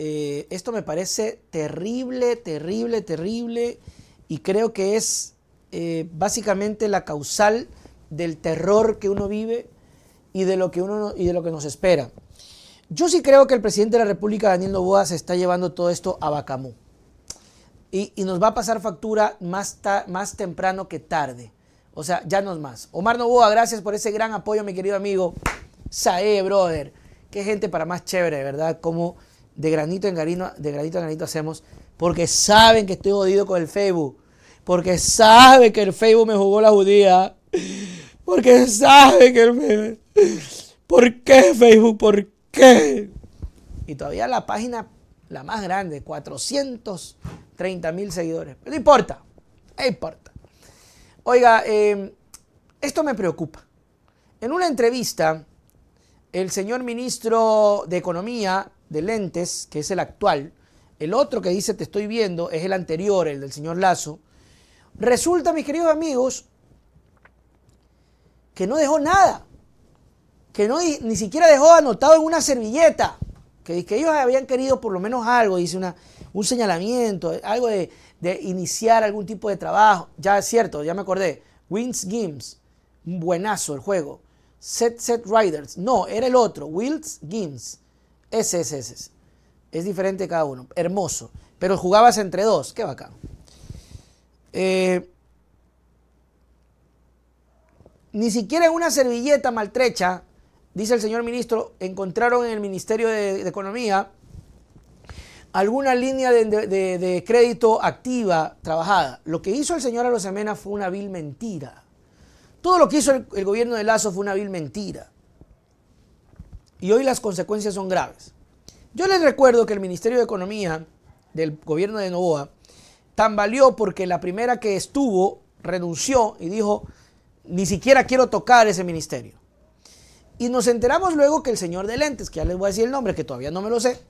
Eh, esto me parece terrible, terrible, terrible y creo que es eh, básicamente la causal del terror que uno vive y de lo que uno y de lo que nos espera. Yo sí creo que el presidente de la República, Daniel Novoa, se está llevando todo esto a Bacamú. Y, nos va a pasar factura más, más temprano que tarde. O sea, ya no es más. Omar Noboa, gracias por ese gran apoyo, mi querido amigo. Sae, brother. Qué gente para más chévere, ¿verdad? Como de granito en granito, de granito en granito hacemos, porque saben que estoy jodido con el Facebook, porque saben que el Facebook me jugó la judía, porque saben que el ¿Por qué Facebook? ¿Por qué? Y todavía la página, la más grande, 430 mil seguidores. no importa, no importa. Oiga, em, esto me preocupa. En una entrevista, el señor ministro de Economía, de lentes, que es el actual, el otro que dice te estoy viendo es el anterior, el del señor Lazo, resulta, mis queridos amigos, que no dejó nada, que no, ni siquiera dejó anotado en una servilleta, que, que ellos habían querido por lo menos algo, dice una, un señalamiento, algo de, de iniciar algún tipo de trabajo. Ya es cierto, ya me acordé, Wins Games, buenazo el juego. Set Set Riders, no, era el otro, Wills Games. Ese, es ese. Es diferente cada uno. Hermoso. Pero jugabas entre dos. Qué bacán. Eh, ni siquiera en una servilleta maltrecha, dice el señor ministro, encontraron en el Ministerio de, Economía alguna línea de, crédito activa trabajada. Lo que hizo el señor Arosemena fue una vil mentira. Todo lo que hizo el, el gobierno de Lazo fue una vil mentira. Y hoy las consecuencias son graves. Yo les recuerdo que el Ministerio de Economía del gobierno de Novoa tambaleó porque la primera que estuvo renunció y dijo, ni siquiera quiero tocar ese ministerio. Y nos enteramos luego que el señor de lentes, que ya les voy a decir el nombre, que todavía no me lo sé,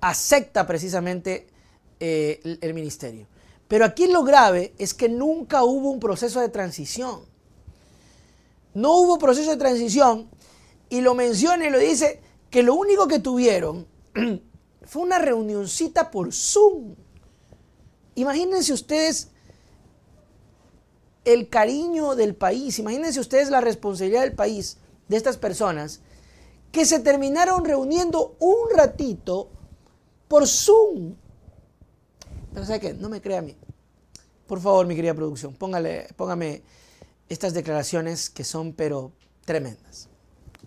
acepta precisamente eh, el ministerio. Pero aquí lo grave es que nunca hubo un proceso de transición. No hubo proceso de transición y lo menciona y lo dice que lo único que tuvieron fue una reunioncita por Zoom. Imagínense ustedes el cariño del país, imagínense ustedes la responsabilidad del país, de estas personas, que se terminaron reuniendo un ratito por Zoom. Pero ¿sabe qué? No me crea a mí. Por favor, mi querida producción, póngame estas declaraciones que son pero tremendas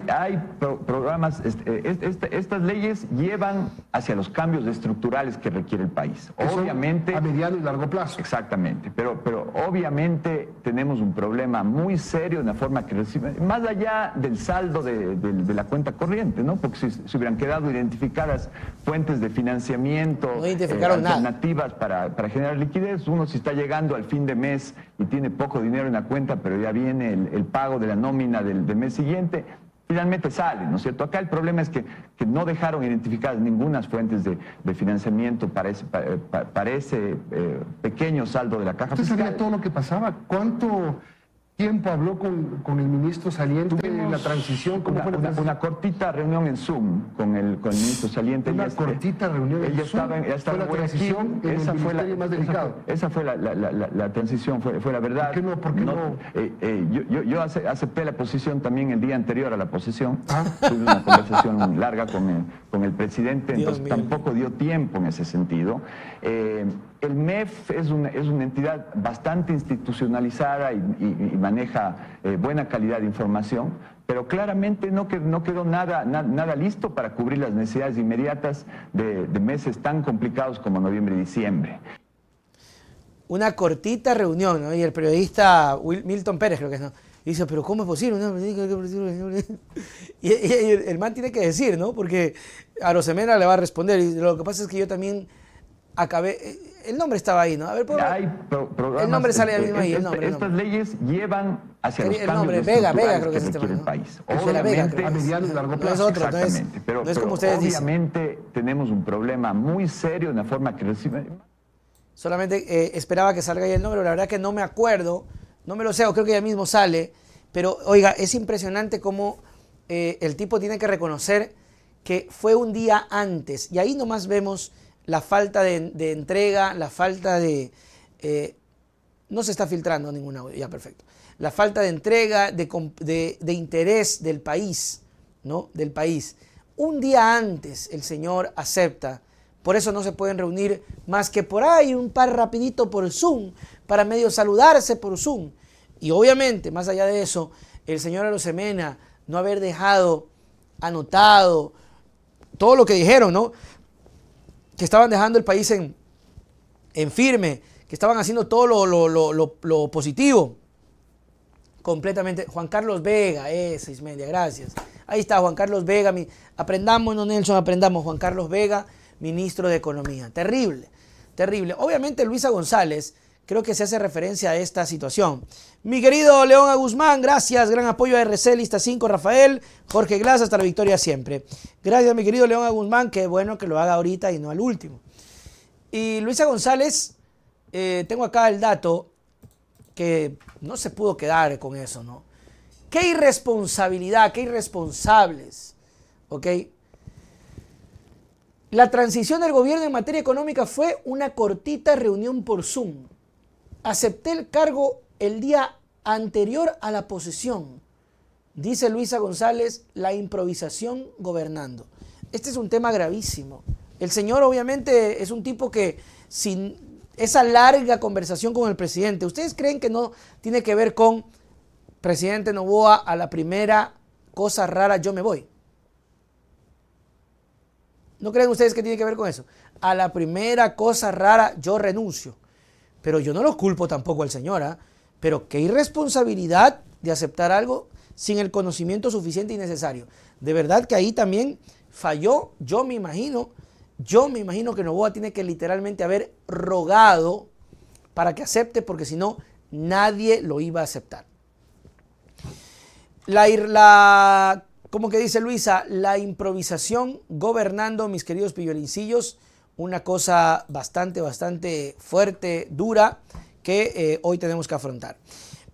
hay programas, este, este, este, estas leyes llevan hacia los cambios estructurales que requiere el país. obviamente. A mediano y largo plazo. Exactamente, pero, pero obviamente tenemos un problema muy serio en la forma que reciben, más allá del saldo de, la cuenta corriente, ¿no? Porque si, se hubieran quedado identificadas fuentes de financiamiento, eh, alternativas para, generar liquidez, uno si está llegando al fin de mes y tiene poco dinero en la cuenta, pero ya viene el, pago de la nómina del mes siguiente finalmente salen, ¿no es cierto? Acá el problema es que, que no dejaron identificadas ninguna fuentes de, financiamiento para ese, eh, eh, pequeño saldo de la caja ¿Usted sabía todo lo que pasaba? ¿Cuánto tiempo habló con, el ministro saliente en la transición? ¿Cómo una, cortita reunión en Zoom con el, con ministro saliente. Una este, cortita reunión en Zoom. fue la transición esa fue la, más delicado. Esa fue, la, transición, fue, fue la verdad. ¿Por qué no? Eh, eh, yo, yo, acepté la posición también el día anterior a la posición. Ah. Tuve una conversación larga con el, con el presidente, entonces tampoco dio tiempo en ese sentido. Eh, el MEF es una, entidad bastante institucionalizada y, maneja eh, buena calidad de información, pero claramente no, quedó, no quedó nada, nada, listo para cubrir las necesidades inmediatas de, meses tan complicados como noviembre y diciembre. Una cortita reunión, ¿no? y el periodista Milton Pérez, creo que es, dice, pero ¿cómo es posible? Y, el man tiene que decir, ¿no? Porque a Rosemera le va a responder, y lo que pasa es que yo también acabé. Eh, el nombre estaba ahí, ¿no? A ver, por El nombre sale mismo ahí, el este, nombre. estas leyes llevan hacia el, los el nombre, Vega, Vega creo que, es este el país. Obviamente, a mediano y largo plazo. No es No es, como ustedes ustedes obviamente tenemos un problema muy serio en la forma que recibe. Solamente eh, esperaba que salga ahí el nombre, la verdad que no me acuerdo, no me lo sé, o creo que ya mismo sale. Pero, oiga, es impresionante cómo eh, el tipo tiene que reconocer que fue un día antes. Y ahí nomás vemos la falta de, entrega, la falta de... Eh, no se está filtrando ninguna, audio, ya perfecto. La falta de entrega, de, de interés del país, ¿no? Del país. Un día antes el Señor acepta por eso no se pueden reunir más que por ahí, un par rapidito por Zoom, para medio saludarse por Zoom. Y obviamente, más allá de eso, el señor Arosemena no haber dejado anotado todo lo que dijeron, ¿no? que estaban dejando el país en, firme, que estaban haciendo todo lo, positivo. Completamente. Juan Carlos Vega, seis media gracias. Ahí está Juan Carlos Vega. aprendamos, no Nelson, aprendamos. Juan Carlos Vega, ministro de Economía. Terrible, terrible. Obviamente Luisa González creo que se hace referencia a esta situación. Mi querido León Guzmán, gracias, gran apoyo a RC, lista 5, Rafael, Jorge Glass, hasta la victoria siempre. Gracias, mi querido León Guzmán, Qué bueno que lo haga ahorita y no al último. Y Luisa González, eh, tengo acá el dato que no se pudo quedar con eso, ¿no? Qué irresponsabilidad, qué irresponsables, ¿ok? La transición del gobierno en materia económica fue una cortita reunión por Zoom acepté el cargo el día anterior a la posesión. Dice Luisa González, la improvisación gobernando. Este es un tema gravísimo. El señor obviamente es un tipo que sin esa larga conversación con el presidente, ¿ustedes creen que no tiene que ver con presidente Novoa a la primera cosa rara yo me voy? ¿No creen ustedes que tiene que ver con eso? A la primera cosa rara yo renuncio. Pero yo no lo culpo tampoco al Señor, ¿ah? pero qué irresponsabilidad de aceptar algo sin el conocimiento suficiente y necesario. De verdad que ahí también falló, yo me imagino, yo me imagino que Novoa tiene que literalmente haber rogado para que acepte, porque si no, nadie lo iba a aceptar. La, la como que dice Luisa, la improvisación gobernando, mis queridos pillolincillos, una cosa bastante, bastante fuerte, dura, que eh, hoy tenemos que afrontar.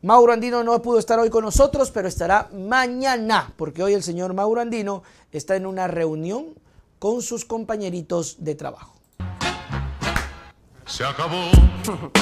Mauro Andino no pudo estar hoy con nosotros, pero estará mañana, porque hoy el señor Mauro Andino está en una reunión con sus compañeritos de trabajo. Se acabó.